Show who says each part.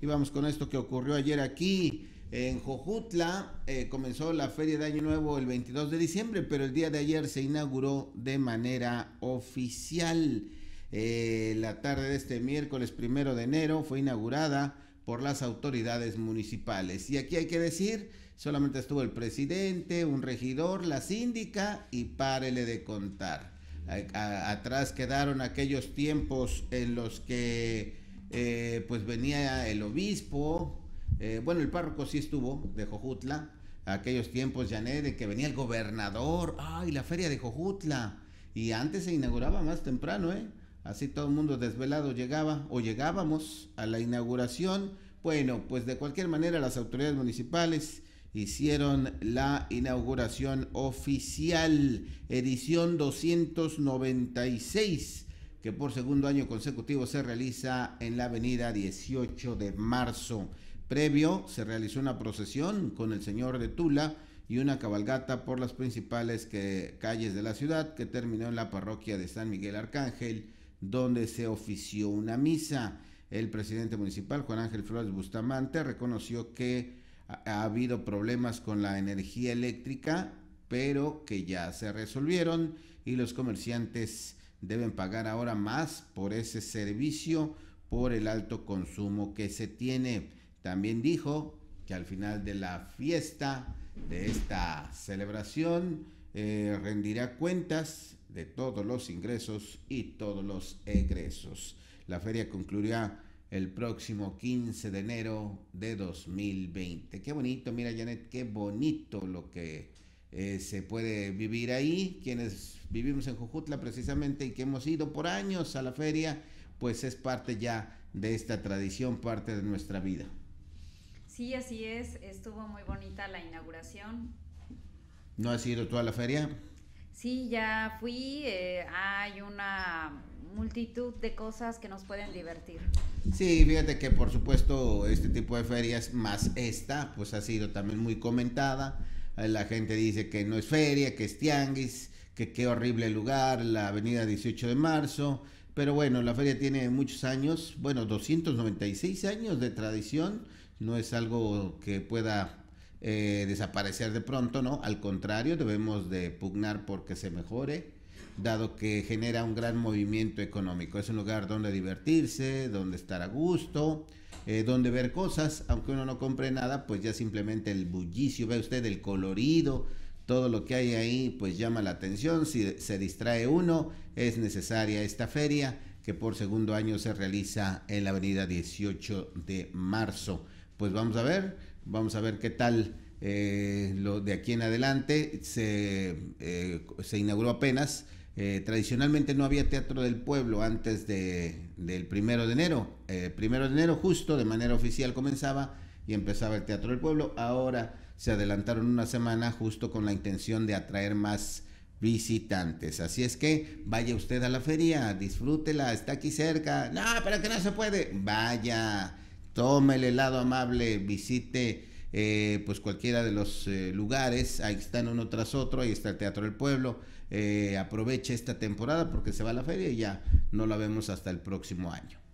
Speaker 1: Y vamos con esto que ocurrió ayer aquí en Jojutla. Eh, comenzó la Feria de Año Nuevo el 22 de diciembre, pero el día de ayer se inauguró de manera oficial. Eh, la tarde de este miércoles primero de enero fue inaugurada por las autoridades municipales. Y aquí hay que decir, solamente estuvo el presidente, un regidor, la síndica y párele de contar. atrás quedaron aquellos tiempos en los que eh, pues venía el obispo, eh, bueno, el párroco sí estuvo de Jojutla, aquellos tiempos, Janet, de que venía el gobernador, ay, la feria de Jojutla, y antes se inauguraba más temprano, ¿eh? Así todo el mundo desvelado llegaba o llegábamos a la inauguración. Bueno, pues de cualquier manera las autoridades municipales hicieron la inauguración oficial, edición 296 que por segundo año consecutivo se realiza en la avenida 18 de marzo. Previo se realizó una procesión con el señor de Tula y una cabalgata por las principales calles de la ciudad que terminó en la parroquia de San Miguel Arcángel, donde se ofició una misa. El presidente municipal, Juan Ángel Flores Bustamante, reconoció que ha, ha habido problemas con la energía eléctrica, pero que ya se resolvieron y los comerciantes deben pagar ahora más por ese servicio por el alto consumo que se tiene. También dijo que al final de la fiesta, de esta celebración, eh, rendirá cuentas de todos los ingresos y todos los egresos. La feria concluirá el próximo 15 de enero de 2020. Qué bonito, mira Janet, qué bonito lo que eh, se puede vivir ahí. Quienes vivimos en Jujutla precisamente y que hemos ido por años a la feria, pues es parte ya de esta tradición, parte de nuestra vida. Sí, así es, estuvo muy bonita la inauguración. ¿No has ido tú a la feria? Sí, ya fui, eh, hay una multitud de cosas que nos pueden divertir. Sí, fíjate que por supuesto este tipo de ferias, más esta, pues ha sido también muy comentada la gente dice que no es feria, que es tianguis, que qué horrible lugar, la avenida 18 de marzo, pero bueno, la feria tiene muchos años, bueno, 296 años de tradición, no es algo que pueda eh, desaparecer de pronto, ¿no? Al contrario, debemos de pugnar porque se mejore dado que genera un gran movimiento económico. Es un lugar donde divertirse, donde estar a gusto, eh, donde ver cosas, aunque uno no compre nada, pues ya simplemente el bullicio, ve usted el colorido, todo lo que hay ahí pues llama la atención, si se distrae uno, es necesaria esta feria que por segundo año se realiza en la avenida 18 de marzo. Pues vamos a ver, vamos a ver qué tal eh, lo de aquí en adelante se, eh, inauguró apenas. Eh, tradicionalmente no había teatro del pueblo antes de, del primero de enero. primero de enero justo de manera oficial comenzaba y empezaba el teatro del pueblo. Ahora se adelantaron una semana justo con la intención de atraer más visitantes. Así es que vaya usted a la feria, disfrútela, está aquí cerca. No, pero que no se puede. Vaya, tome el helado amable, visite eh, pues cualquiera de los eh, lugares, ahí están uno tras otro, ahí está el Teatro del Pueblo, eh, aproveche esta temporada porque se va a la feria y ya no la vemos hasta el próximo año.